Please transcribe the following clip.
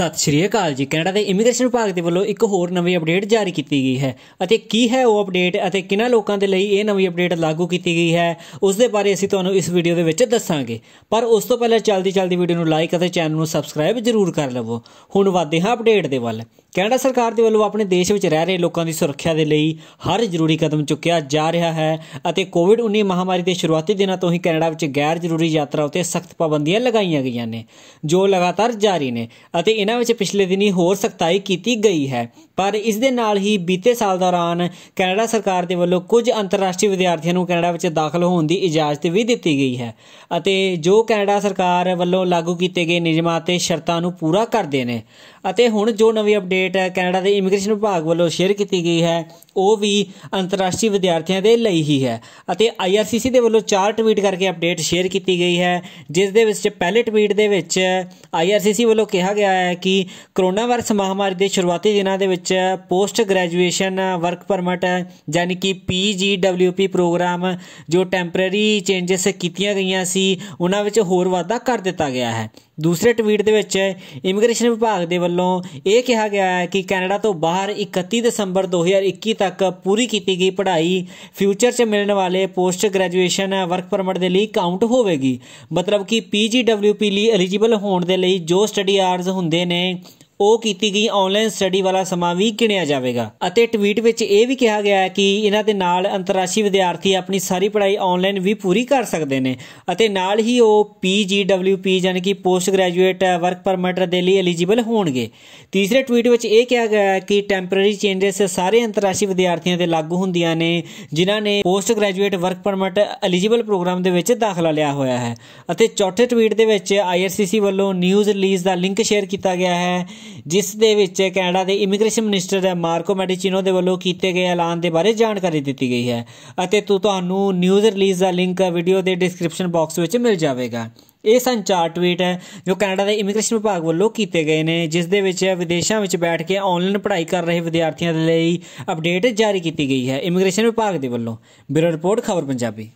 ਸਤਿ ਸ਼੍ਰੀ ਅਕਾਲ ਜੀ ਕੈਨੇਡਾ ਦੇ ਇਮੀਗ੍ਰੇਸ਼ਨ ਵਿਭਾਗ ਦੇ ਵੱਲੋਂ ਇੱਕ ਹੋਰ ਨਵੀਂ ਅਪਡੇਟ ਜਾਰੀ ਕੀਤੀ ਗਈ ਹੈ ਅਤੇ ਕੀ ਹੈ ਉਹ ਅਪਡੇਟ ਅਤੇ ਕਿਹਨਾਂ ਲੋਕਾਂ ਦੇ ਲਈ ਇਹ ਨਵੀਂ ਅਪਡੇਟ ਲਾਗੂ ਕੀਤੀ ਗਈ ਹੈ ਉਸ ਦੇ ਬਾਰੇ ਅਸੀਂ ਤੁਹਾਨੂੰ ਇਸ ਵੀਡੀਓ ਦੇ ਵਿੱਚ ਦੱਸਾਂਗੇ ਪਰ ਉਸ ਤੋਂ ਪਹਿਲਾਂ ਜਲਦੀ ਜਲਦੀ ਵੀਡੀਓ ਨੂੰ ਲਾਈਕ ਅਤੇ ਚੈਨਲ ਨੂੰ ਸਬਸਕ੍ਰਾਈਬ ਜ਼ਰੂਰ ਕਰ ਲਵੋ ਹੁਣ ਵਾਦੇ ਹਾਂ ਅਪਡੇਟ ਦੇ ਵੱਲ ਕੈਨੇਡਾ ਸਰਕਾਰ ਦੇ ਵੱਲੋਂ ਆਪਣੇ ਦੇਸ਼ ਵਿੱਚ ਰਹਿ ਰਹੇ ਲੋਕਾਂ ਦੀ ਸੁਰੱਖਿਆ ਦੇ ਲਈ ਹਰ ਜ਼ਰੂਰੀ ਕਦਮ ਚੁੱਕਿਆ ਜਾ ਰਿਹਾ ਹੈ ਅਤੇ ਕੋਵਿਡ-19 ਮਹਾਮਾਰੀ ਦੇ ਸ਼ੁਰੂਆਤੀ ਦਿਨਾਂ ਤੋਂ ਹੀ ਕੈਨੇਡਾ ਵਿੱਚ ਗੈਰ ਜ਼ਰੂਰੀ ਯਾਤਰਾ ਉੱਤੇ ਸਖਤ ਪਾਬੰਦੀਆਂ ਲਗਾਈਆਂ ਗਈਆਂ ਨੇ ਜੋ ਲਗਾਤਾਰ ਜਾਰੀ ਨੇ ਅਤੇ ਜਿਨ੍ਹਾਂ ਵਿੱਚ ਪਿਛਲੇ ਦਿਨੀ ਹੋਰ ਸਖਤਾਈ ਕੀਤੀ ਗਈ ਹੈ ਪਰ ਇਸ ਦੇ ਨਾਲ ਹੀ ਬੀਤੇ ਸਾਲ ਦੌਰਾਨ ਕੈਨੇਡਾ ਸਰਕਾਰ ਦੇ ਵੱਲੋਂ ਕੁਝ ਅੰਤਰਰਾਸ਼ਟਰੀ ਵਿਦਿਆਰਥੀਆਂ ਨੂੰ ਕੈਨੇਡਾ ਵਿੱਚ ਦਾਖਲ ਹੋਣ ਦੀ ਇਜਾਜ਼ਤ ਵੀ ਦਿੱਤੀ ਗਈ ਹੈ ਅਤੇ ਜੋ ਕੈਨੇਡਾ ਸਰਕਾਰ ਵੱਲੋਂ ਲਾਗੂ ਕੀਤੇ ਗਏ ਨਿਯਮਾਂ ਅਤੇ ਸ਼ਰਤਾਂ ਨੂੰ ਪੂਰਾ ਕਰਦੇ ਨੇ ਅਤੇ ਹੁਣ ਜੋ ਨਵੀਂ ਅਪਡੇਟ ਕੈਨੇਡਾ ਦੇ ਇਮੀਗ੍ਰੇਸ਼ਨ ਵਿਭਾਗ ਵੱਲੋਂ ਸ਼ੇਅਰ ਕੀਤੀ ਗਈ ਹੈ ਉਹ ਵੀ ਅੰਤਰਰਾਸ਼ਟਰੀ ਵਿਦਿਆਰਥੀਆਂ ਦੇ ਲਈ ਹੀ ਹੈ ਅਤੇ IRCC ਦੇ ਵੱਲੋਂ ਚਾਰ ਟਵੀਟ ਕਰਕੇ ਅਪਡੇਟ ਸ਼ੇਅਰ ਕੀਤੀ ਗਈ ਹੈ ਜਿਸ ਦੇ ਵਿੱਚ ਪਹਿਲੇ ਟਵੀਟ ਦੇ ਵਿੱਚ IRCC ਵੱਲੋਂ ਕਿਹਾ ਗਿਆ ਹੈ ਹੈ ਕਿ ਕਰੋਨਾ ਵਾਇਰਸ ਮਹਾਮਾਰੀ ਦੇ ਸ਼ੁਰੂਆਤੀ ਦਿਨਾਂ ਦੇ ਵਿੱਚ ਪੋਸਟ ਗ੍ਰੈਜੂਏਸ਼ਨ ਵਰਕ ਪਰਮਿਟ ਯਾਨੀ ਕਿ ਪੀਜੀਡਬਲਯੂਪੀ ਪ੍ਰੋਗਰਾਮ ਜੋ ਟੈਂਪਰੇਰੀ ਚੇਂजेस ਕੀਤੀਆਂ ਗਈਆਂ ਸੀ ਉਹਨਾਂ ਵਿੱਚ ਹੋਰ ਵਾਧਾ ਕਰ ਦਿੱਤਾ ਗਿਆ ਹੈ ਦੂਸਰੇ ਟਵੀਟ ਦੇ ਵਿੱਚ ਇਮੀਗ੍ਰੇਸ਼ਨ ਵਿਭਾਗ ਦੇ ਵੱਲੋਂ ਇਹ ਕਿਹਾ ਗਿਆ ਹੈ ਕਿ ਕੈਨੇਡਾ ਤੋਂ ਬਾਹਰ 31 ਦਸੰਬਰ 2021 ਤੱਕ ਪੂਰੀ ਕੀਤੀ ਗਈ ਪੜ੍ਹਾਈ ਫਿਊਚਰ 'ਚ ਮਿਲਣ ਵਾਲੇ ਪੋਸਟ ਗ੍ਰੈਜੂਏਸ਼ਨ ਵਰਕ ਪਰਮਿਟ ਦੇ ਲਈ ਕਾਊਂਟ ਹੋਵੇਗੀ ਮਤਲਬ ਕਿ ਪੀਜੀਡਬਲਯੂਪੀ ਲਈ ਐਲੀਜੀਬਲ ਹੋਣ ਦੇ ਲਈ ਜੋ ਸਟੱਡੀ ਆਰਸ ਹੁੰਦੇ ਨੇ ਉਹ ਕੀਤੀ ਗਈ ਆਨਲਾਈਨ ਸਟੱਡੀ ਵਾਲਾ ਸਮਾਂ ਵੀ ਕਿਣਿਆ ਜਾਵੇਗਾ ਅਤੇ ਟਵੀਟ ਵਿੱਚ ਇਹ ਵੀ ਕਿਹਾ ਗਿਆ ਹੈ ਕਿ ਇਹਨਾਂ ਦੇ ਨਾਲ ਅੰਤਰਰਾਸ਼ਟਰੀ ਵਿਦਿਆਰਥੀ ਆਪਣੀ ਸਾਰੀ ਪੜ੍ਹਾਈ ਆਨਲਾਈਨ ਵੀ ਪੂਰੀ ਕਰ ਸਕਦੇ ਨੇ ਅਤੇ ਨਾਲ ਹੀ ਉਹ ਪੀਜੀਡਬਲਯੂਪੀ ਯਾਨੀ ਕਿ ਪੋਸਟ ਗ੍ਰੈਜੂਏਟ ਵਰਕ ਪਰਮਿਟ ਦੇ ਲਈ ਐਲੀਜੀਬਲ ਹੋਣਗੇ ਤੀਸਰੇ ਟਵੀਟ ਵਿੱਚ ਇਹ ਕਿਹਾ ਗਿਆ ਹੈ ਕਿ ਟੈਂਪਰੇਰੀ ਚੇਂਜਸ ਸਾਰੇ ਅੰਤਰਰਾਸ਼ਟਰੀ ਵਿਦਿਆਰਥੀਆਂ ਤੇ ਲਾਗੂ ਹੁੰਦੀਆਂ ਨੇ ਜਿਨ੍ਹਾਂ ਨੇ post graduate work permit eligible programme ਦੇ ਵਿੱਚ ਦਾਖਲਾ ਲਿਆ ਹੋਇਆ ਹੈ ਅਤੇ ਚੌਥੇ ਟਵੀਟ ਦੇ ਵਿੱਚ ਆਈਆਰਸੀਸੀ ਵੱਲੋਂ ਨਿਊਜ਼ ਰਿਲੀਜ਼ ਦਾ ਲਿੰਕ ਸ਼ੇਅਰ ਕੀਤਾ ਗਿਆ ਹੈ ਜਿਸ ਦੇ ਵਿੱਚ ਕੈਨੇਡਾ ਦੇ ਇਮੀਗ੍ਰੇਸ਼ਨ ਮਿਨਿਸਟਰ ਮਾਰਕੋ ਮੈਡੀਚੀਨੋ ਦੇ ਵੱਲੋਂ ਕੀਤੇ ਗਏ ਐਲਾਨ ਦੇ ਬਾਰੇ ਜਾਣਕਾਰੀ ਦਿੱਤੀ ਗਈ ਹੈ ਅਤੇ ਤੁਹਾਨੂੰ ਨਿਊਜ਼ ਰਿਲੀਜ਼ ਦਾ ਲਿੰਕ ਵੀਡੀਓ ਦੇ ਡਿਸਕ੍ਰਿਪਸ਼ਨ ਬਾਕਸ ਵਿੱਚ ਮਿਲ ਜਾਵੇਗਾ ਇਹ ਸੰਚਾਰ ਟਵੀਟ ਹੈ ਜੋ ਕੈਨੇਡਾ ਦੇ ਇਮੀਗ੍ਰੇਸ਼ਨ ਵਿਭਾਗ ਵੱਲੋਂ ਕੀਤੇ ਗਏ ਨੇ ਜਿਸ ਦੇ ਵਿੱਚ ਵਿਦੇਸ਼ਾਂ ਵਿੱਚ ਬੈਠ ਕੇ ਆਨਲਾਈਨ ਪੜ੍ਹਾਈ ਕਰ ਰਹੇ ਵਿਦਿਆਰਥੀਆਂ ਦੇ ਲਈ ਅਪਡੇਟ ਜਾਰੀ ਕੀਤੀ ਗਈ ਹੈ ਇਮੀਗ੍ਰੇਸ਼ਨ ਵਿਭਾਗ ਦੇ ਵੱਲੋਂ ਬਿਊਰੋ ਰਿਪੋਰਟ ਖਬਰ ਪੰਜਾਬੀ